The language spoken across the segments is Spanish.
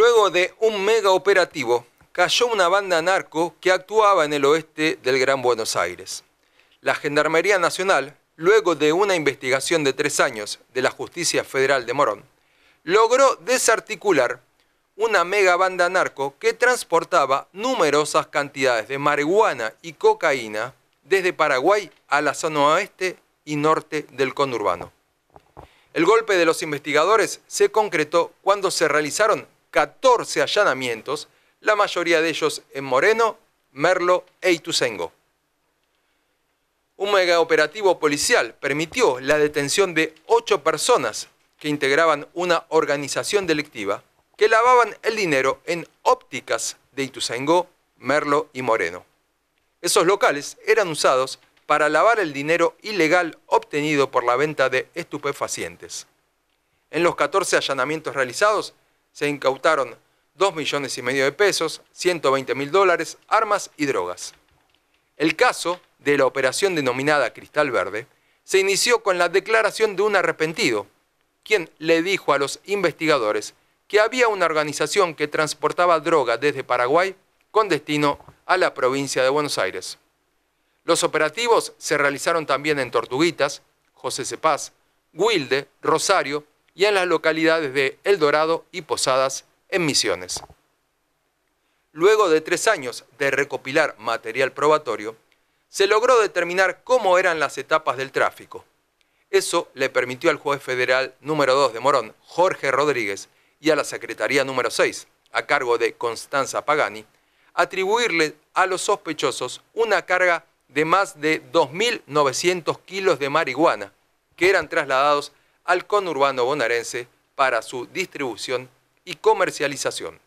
Luego de un mega operativo, cayó una banda narco que actuaba en el oeste del Gran Buenos Aires. La Gendarmería Nacional, luego de una investigación de tres años de la Justicia Federal de Morón, logró desarticular una mega banda narco que transportaba numerosas cantidades de marihuana y cocaína desde Paraguay a la zona oeste y norte del conurbano. El golpe de los investigadores se concretó cuando se realizaron 14 allanamientos, la mayoría de ellos en Moreno, Merlo e Ituzaingó. Un megaoperativo policial permitió la detención de ocho personas que integraban una organización delictiva que lavaban el dinero en ópticas de Ituzaingó, Merlo y Moreno. Esos locales eran usados para lavar el dinero ilegal obtenido por la venta de estupefacientes. En los 14 allanamientos realizados, se incautaron 2 millones y medio de pesos, 120 mil dólares, armas y drogas. El caso de la operación denominada Cristal Verde se inició con la declaración de un arrepentido, quien le dijo a los investigadores que había una organización que transportaba droga desde Paraguay con destino a la provincia de Buenos Aires. Los operativos se realizaron también en Tortuguitas, José Cepaz, Wilde, Rosario y en las localidades de El Dorado y Posadas en Misiones. Luego de tres años de recopilar material probatorio, se logró determinar cómo eran las etapas del tráfico. Eso le permitió al juez federal número 2 de Morón, Jorge Rodríguez, y a la Secretaría número 6, a cargo de Constanza Pagani, atribuirle a los sospechosos una carga de más de 2.900 kilos de marihuana que eran trasladados al conurbano bonaerense para su distribución y comercialización.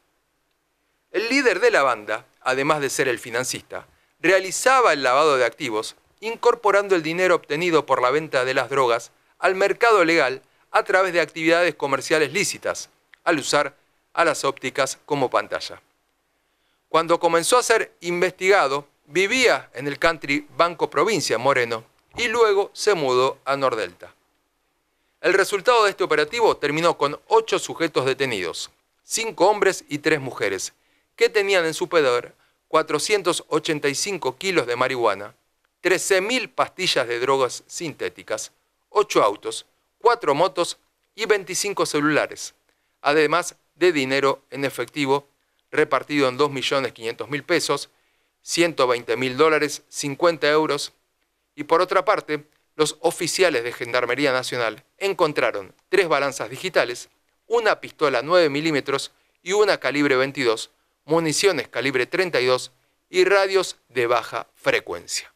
El líder de la banda, además de ser el financista, realizaba el lavado de activos incorporando el dinero obtenido por la venta de las drogas al mercado legal a través de actividades comerciales lícitas, al usar a las ópticas como pantalla. Cuando comenzó a ser investigado, vivía en el country Banco Provincia Moreno y luego se mudó a Nordelta. El resultado de este operativo terminó con ocho sujetos detenidos, cinco hombres y tres mujeres, que tenían en su poder 485 kilos de marihuana, 13.000 pastillas de drogas sintéticas, 8 autos, 4 motos y 25 celulares, además de dinero en efectivo repartido en 2.500.000 pesos, 120.000 dólares, 50 euros, y por otra parte, los oficiales de Gendarmería Nacional encontraron tres balanzas digitales, una pistola 9 milímetros y una calibre 22, municiones calibre 32 y radios de baja frecuencia.